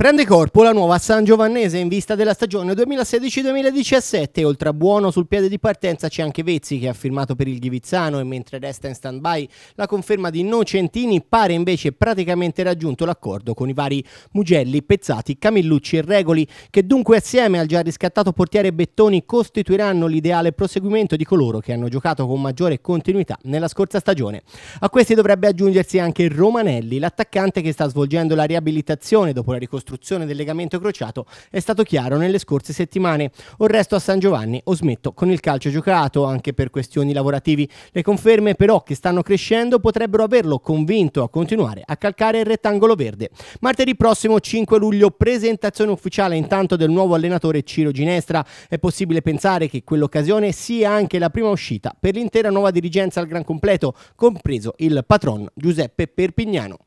Prende corpo la nuova San Giovannese in vista della stagione 2016-2017. Oltre a Buono sul piede di partenza c'è anche Vezzi che ha firmato per il Ghivizzano e mentre resta in stand-by la conferma di Nocentini pare invece praticamente raggiunto l'accordo con i vari Mugelli, Pezzati, Camillucci e Regoli che dunque assieme al già riscattato portiere Bettoni costituiranno l'ideale proseguimento di coloro che hanno giocato con maggiore continuità nella scorsa stagione. A questi dovrebbe aggiungersi anche Romanelli, l'attaccante che sta svolgendo la riabilitazione dopo la ricostruzione ricostruzione del legamento crociato è stato chiaro nelle scorse settimane. O resto a San Giovanni o smetto con il calcio giocato anche per questioni lavorativi. Le conferme però che stanno crescendo potrebbero averlo convinto a continuare a calcare il rettangolo verde. Martedì prossimo 5 luglio presentazione ufficiale intanto del nuovo allenatore Ciro Ginestra. È possibile pensare che quell'occasione sia anche la prima uscita per l'intera nuova dirigenza al gran completo, compreso il patron Giuseppe Perpignano.